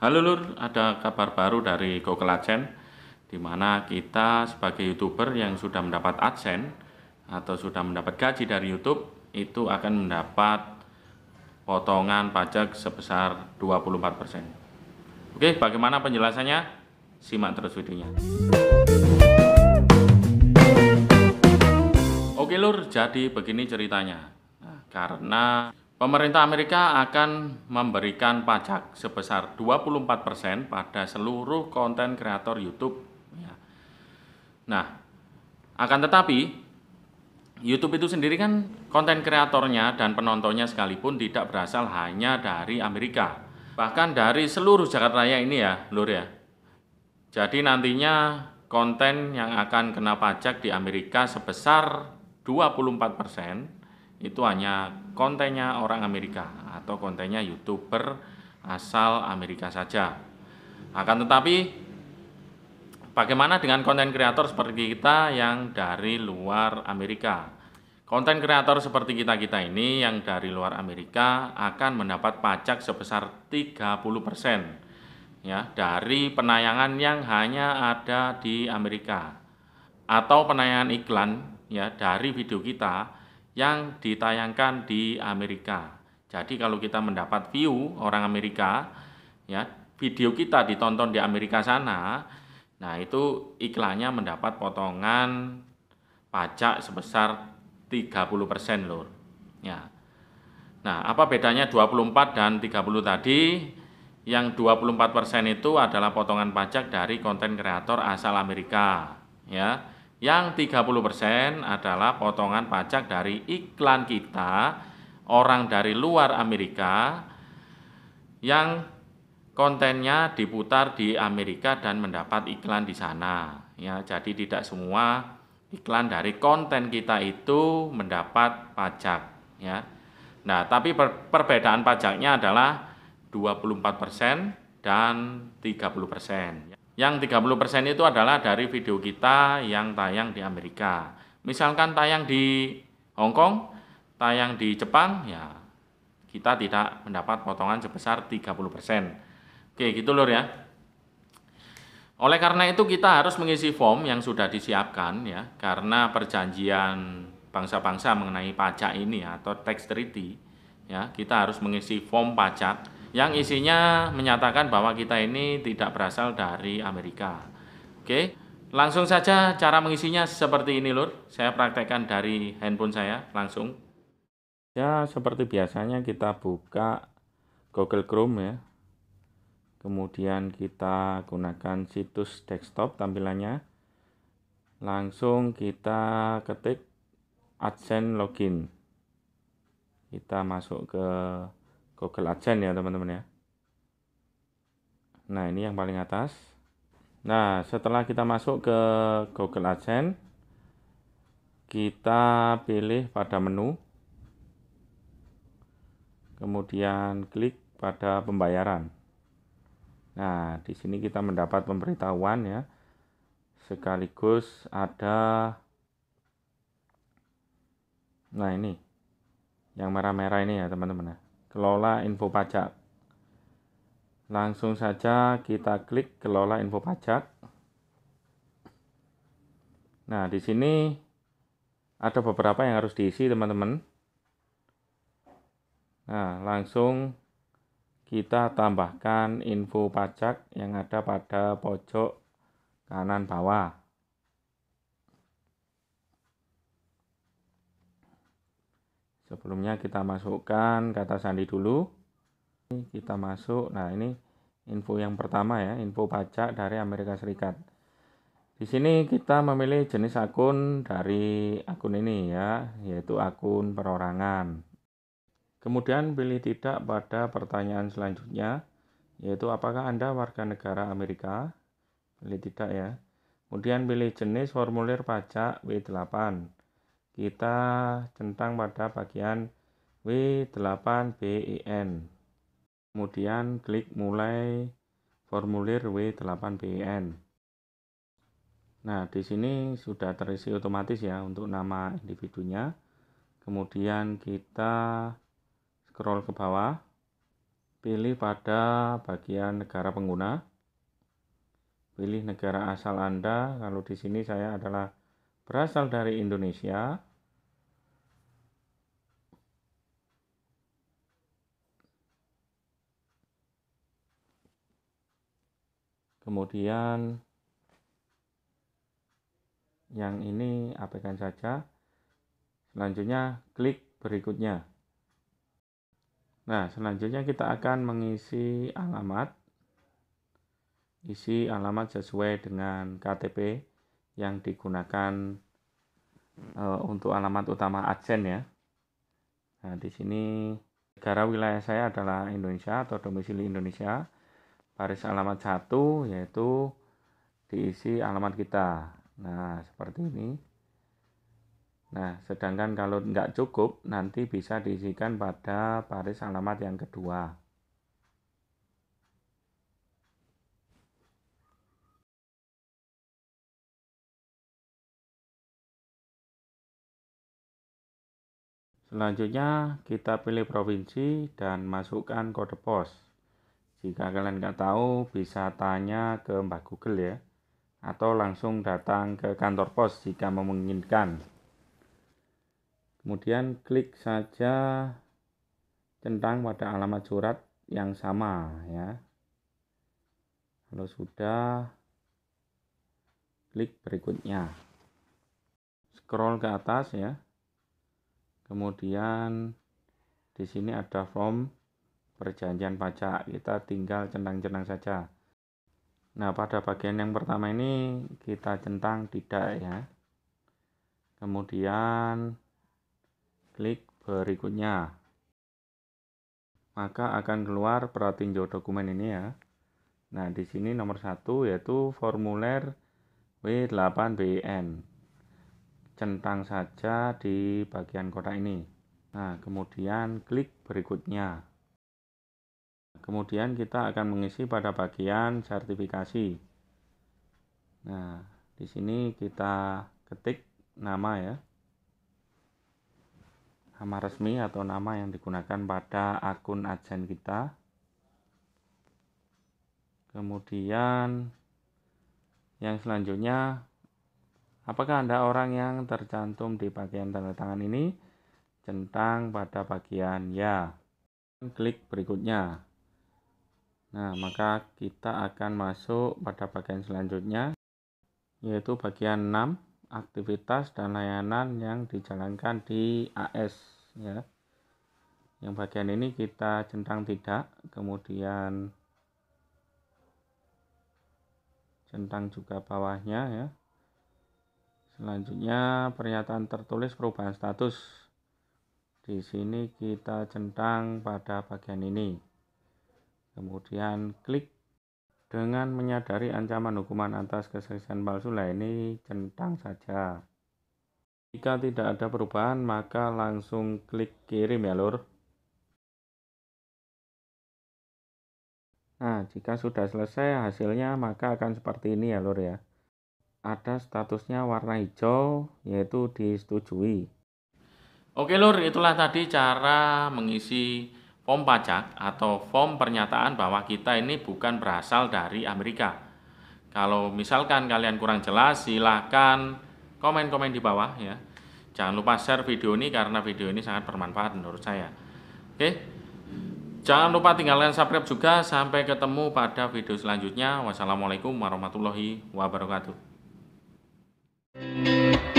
Halo Lur, ada kabar baru dari Google AdSense di mana kita sebagai YouTuber yang sudah mendapat AdSense atau sudah mendapat gaji dari YouTube itu akan mendapat potongan pajak sebesar 24%. Oke, bagaimana penjelasannya? Simak terus videonya. Oke Lur, jadi begini ceritanya. Nah, karena Pemerintah Amerika akan memberikan pajak sebesar 24% pada seluruh konten kreator YouTube. Ya. Nah, akan tetapi YouTube itu sendiri kan konten kreatornya dan penontonnya sekalipun tidak berasal hanya dari Amerika. Bahkan dari seluruh Jakarta Raya ini ya, Lur ya. Jadi nantinya konten yang akan kena pajak di Amerika sebesar 24 itu hanya kontennya orang Amerika atau kontennya youtuber asal Amerika saja. Akan tetapi bagaimana dengan konten kreator seperti kita yang dari luar Amerika? Konten kreator seperti kita-kita ini yang dari luar Amerika akan mendapat pajak sebesar 30% ya dari penayangan yang hanya ada di Amerika atau penayangan iklan ya dari video kita yang ditayangkan di Amerika. Jadi kalau kita mendapat view orang Amerika, ya video kita ditonton di Amerika sana, nah itu iklannya mendapat potongan pajak sebesar 30% lur. Ya. Nah, apa bedanya 24 dan 30 tadi? Yang 24% itu adalah potongan pajak dari konten kreator asal Amerika, ya. Yang 30% adalah potongan pajak dari iklan kita orang dari luar Amerika yang kontennya diputar di Amerika dan mendapat iklan di sana. Ya, jadi tidak semua iklan dari konten kita itu mendapat pajak, ya. Nah, tapi per perbedaan pajaknya adalah 24% dan 30%. Yang 30% itu adalah dari video kita yang tayang di Amerika. Misalkan tayang di Hong Kong, tayang di Jepang, ya kita tidak mendapat potongan sebesar 30%. Oke, gitu lur ya. Oleh karena itu kita harus mengisi form yang sudah disiapkan ya, karena perjanjian bangsa-bangsa mengenai pajak ini atau tax treaty ya, kita harus mengisi form pajak yang isinya menyatakan bahwa kita ini tidak berasal dari Amerika. Oke, langsung saja cara mengisinya seperti ini lur. Saya praktekkan dari handphone saya langsung. Ya, seperti biasanya kita buka Google Chrome ya. Kemudian kita gunakan situs desktop tampilannya. Langsung kita ketik AdSense login. Kita masuk ke Google Adsense ya teman-teman ya. Nah ini yang paling atas. Nah setelah kita masuk ke Google Adsense, kita pilih pada menu, kemudian klik pada pembayaran. Nah di sini kita mendapat pemberitahuan ya, sekaligus ada, nah ini, yang merah-merah ini ya teman-teman ya. -teman kelola info pajak. Langsung saja kita klik kelola info pajak. Nah, di sini ada beberapa yang harus diisi, teman-teman. Nah, langsung kita tambahkan info pajak yang ada pada pojok kanan bawah. sebelumnya kita masukkan kata sandi dulu ini kita masuk nah ini info yang pertama ya info pajak dari Amerika Serikat di sini kita memilih jenis akun dari akun ini ya yaitu akun perorangan kemudian pilih tidak pada pertanyaan selanjutnya yaitu apakah Anda warga negara Amerika pilih tidak ya kemudian pilih jenis formulir pajak W8 kita centang pada bagian W8BIN. Kemudian klik mulai formulir W8BIN. Nah, di sini sudah terisi otomatis ya untuk nama individunya. Kemudian kita scroll ke bawah, pilih pada bagian negara pengguna pilih negara asal Anda. Kalau di sini saya adalah berasal dari Indonesia. kemudian yang ini abaikan saja selanjutnya klik berikutnya nah selanjutnya kita akan mengisi alamat isi alamat sesuai dengan KTP yang digunakan e, untuk alamat utama AdSense ya. Nah, di sini negara wilayah saya adalah Indonesia atau domisili Indonesia baris alamat satu yaitu diisi alamat kita nah seperti ini nah sedangkan kalau nggak cukup nanti bisa diisikan pada baris alamat yang kedua Selanjutnya kita pilih provinsi dan masukkan kode pos. Jika kalian nggak tahu, bisa tanya ke mbak Google ya, atau langsung datang ke kantor pos jika memungkinkan. Kemudian klik saja centang pada alamat surat yang sama ya. Kalau sudah, klik berikutnya. Scroll ke atas ya. Kemudian di sini ada form perjanjian pajak. Kita tinggal centang-centang saja. Nah, pada bagian yang pertama ini kita centang tidak ya. Kemudian klik berikutnya. Maka akan keluar peratinjau dokumen ini ya. Nah, di sini nomor satu yaitu formulir W8BN. Centang saja di bagian kotak ini. Nah, kemudian klik berikutnya. Kemudian kita akan mengisi pada bagian sertifikasi. Nah, di sini kita ketik nama ya. Nama resmi atau nama yang digunakan pada akun agen kita. Kemudian yang selanjutnya apakah Anda orang yang tercantum di bagian tanda tangan ini? Centang pada bagian ya. Klik berikutnya. Nah, maka kita akan masuk pada bagian selanjutnya, yaitu bagian 6, aktivitas dan layanan yang dijalankan di AS. Ya. Yang bagian ini kita centang tidak, kemudian centang juga bawahnya ya. Selanjutnya pernyataan tertulis perubahan status. Di sini kita centang pada bagian ini kemudian klik dengan menyadari ancaman hukuman atas kesaksian palsu lah ini centang saja jika tidak ada perubahan maka langsung klik kirim ya lur nah jika sudah selesai hasilnya maka akan seperti ini ya lur ya ada statusnya warna hijau yaitu disetujui oke lur itulah tadi cara mengisi form pajak atau form pernyataan bahwa kita ini bukan berasal dari Amerika. Kalau misalkan kalian kurang jelas, silahkan komen-komen di bawah ya. Jangan lupa share video ini karena video ini sangat bermanfaat menurut saya. Oke. Jangan lupa tinggalkan subscribe juga. Sampai ketemu pada video selanjutnya. Wassalamualaikum warahmatullahi wabarakatuh.